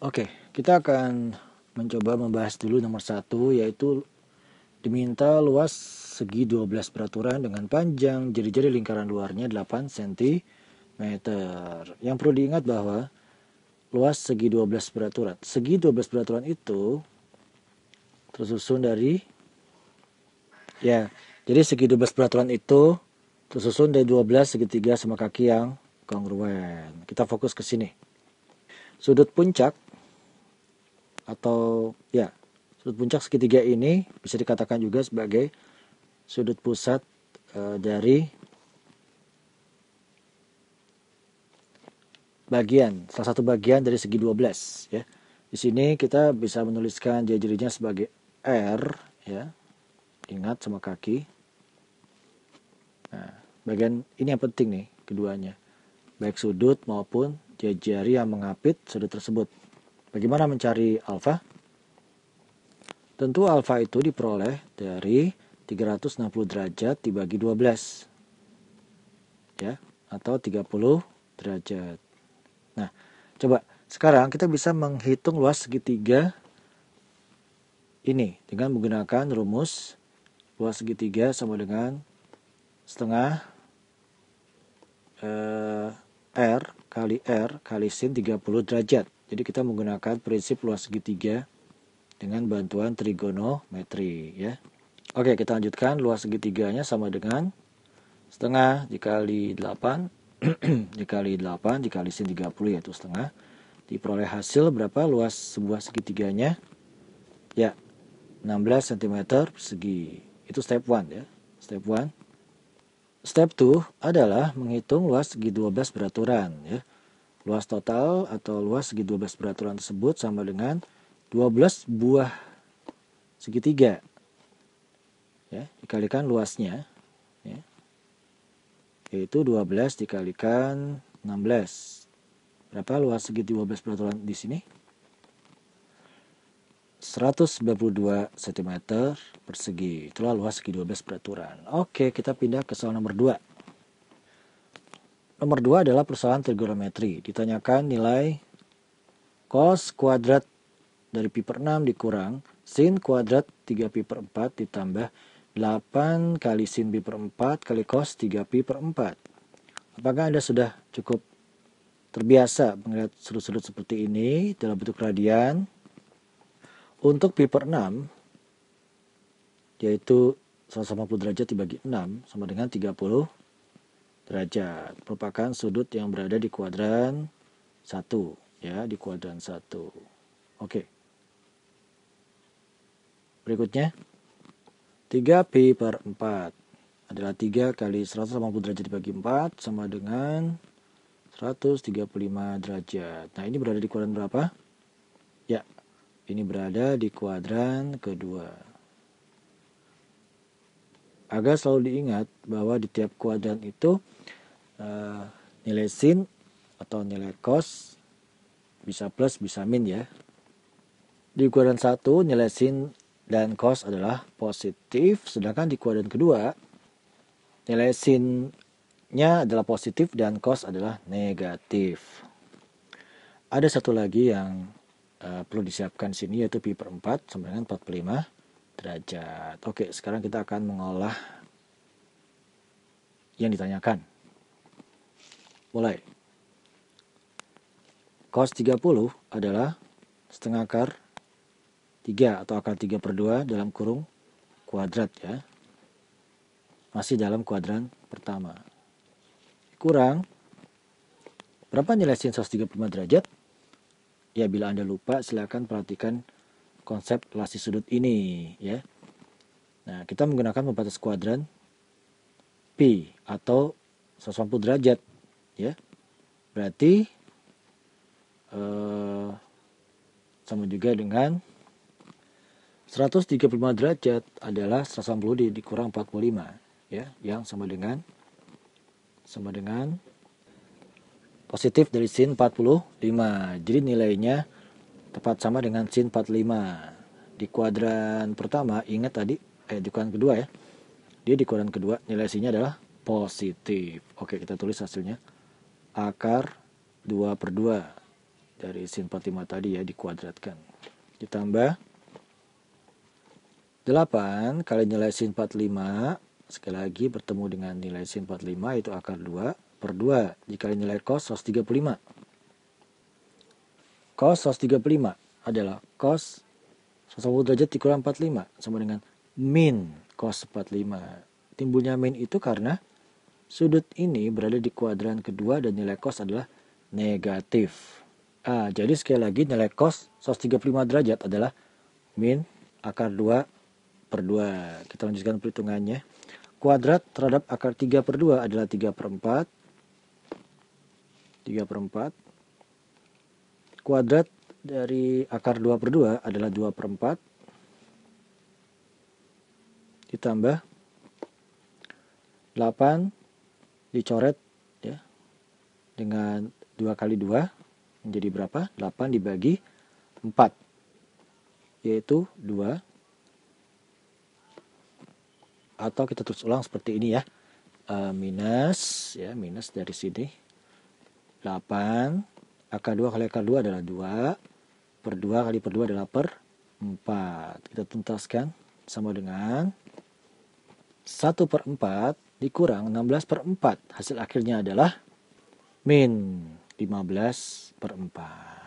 Oke, kita akan mencoba membahas dulu nomor satu yaitu diminta luas segi 12 peraturan dengan panjang jari-jari lingkaran luarnya 8 cm. Yang perlu diingat bahwa luas segi 12 peraturan. Segi 12 peraturan itu tersusun dari ya, jadi segi 12 peraturan itu tersusun dari 12 segitiga sama kaki yang kongruen. Kita fokus ke sini. Sudut puncak atau ya sudut puncak segitiga ini bisa dikatakan juga sebagai sudut pusat e, dari bagian salah satu bagian dari segi 12 ya. Di sini kita bisa menuliskan jari-jarinya sebagai R ya. Ingat sama kaki. Nah, bagian ini yang penting nih keduanya. Baik sudut maupun jari-jari yang mengapit sudut tersebut Bagaimana mencari alfa? Tentu alfa itu diperoleh dari 360 derajat dibagi 12. Ya, atau 30 derajat. Nah, coba sekarang kita bisa menghitung luas segitiga ini dengan menggunakan rumus luas segitiga sama dengan setengah eh, R kali R kali sin 30 derajat. Jadi kita menggunakan prinsip luas segitiga dengan bantuan trigonometri ya. Oke, kita lanjutkan luas segitiganya sama dengan setengah dikali 8 dikali 8 dikali sin 30 yaitu setengah. Diperoleh hasil berapa luas sebuah segitiganya? Ya, 16 cm persegi. Itu step 1 ya. Step 1. Step 2 adalah menghitung luas segi 12 beraturan ya. Luas total atau luas segi 12 beraturan tersebut sama dengan 12 buah segitiga. Ya, dikalikan luasnya. Ya, yaitu 12 dikalikan 16. Berapa luas segi 12 peraturan di sini? 192 cm persegi. Itulah luas segi 12 peraturan. Oke, kita pindah ke soal nomor 2. Nomor dua adalah persoalan trigonometri. Ditanyakan nilai cos kuadrat dari pi per 6 dikurang sin kuadrat 3 pi per 4 ditambah 8 kali sin pi per 4 kali cos 3 pi per 4. Apakah Anda sudah cukup terbiasa melihat sudut-sudut seperti ini dalam bentuk radian? Untuk pi per 6 yaitu 180 derajat dibagi 6 sama dengan 30 derajat merupakan sudut yang berada di kuadran 1 ya di kuadran 1 oke berikutnya 3P per 4 adalah 3 kali 180 derajat dibagi 4 sama dengan 135 derajat nah ini berada di kuadran berapa? ya ini berada di kuadran kedua agar selalu diingat bahwa di tiap kuadran itu Eh, nilai sin atau nilai cos bisa plus bisa min ya. Di kuadran 1 nilai sin dan cos adalah positif sedangkan di kuadran kedua nilai sinnya adalah positif dan cos adalah negatif. Ada satu lagi yang uh, perlu disiapkan sini yaitu pi per 4 sama dengan 45 derajat. Oke, sekarang kita akan mengolah yang ditanyakan mulai. Cos 30 adalah setengah akar 3 atau akar 3 per 2 dalam kurung kuadrat ya. Masih dalam kuadran pertama. Kurang berapa nilai sin 135 derajat? Ya bila Anda lupa silakan perhatikan konsep lasi sudut ini ya. Nah, kita menggunakan pembatas kuadran pi atau 180 derajat ya berarti eh, sama juga dengan 135 derajat adalah 180 dikurang 45 ya yang sama dengan sama dengan positif dari sin 45 jadi nilainya tepat sama dengan sin 45 di kuadran pertama ingat tadi eh di kuadran kedua ya dia di kuadran kedua nilai sinnya adalah positif oke kita tulis hasilnya akar 2 per 2 dari sin 45 tadi ya dikuadratkan. Ditambah 8 kali nilai sin 45 sekali lagi bertemu dengan nilai sin 45 itu akar 2 per 2 dikali nilai cos 135. Cos 135 adalah cos 180 derajat dikurang 45 sama dengan min cos 45. Timbulnya min itu karena Sudut ini berada di kuadran kedua dan nilai kos adalah negatif. Ah, jadi sekali lagi nilai kos 135 derajat adalah min akar 2 per 2. Kita lanjutkan perhitungannya. Kuadrat terhadap akar 3 per 2 adalah 3 per 4. 3 per 4. Kuadrat dari akar 2 per 2 adalah 2 per 4 ditambah 8 dicoret ya dengan dua kali dua menjadi berapa? 8 dibagi 4 yaitu 2 atau kita terus ulang seperti ini ya e, minus ya minus dari sini 8 AK2 kali AK2 adalah 2 per 2 kali per 2 adalah per 4 kita tuntaskan sama dengan 1 per 4 dikurang 16 per 4. Hasil akhirnya adalah min 15 per 4.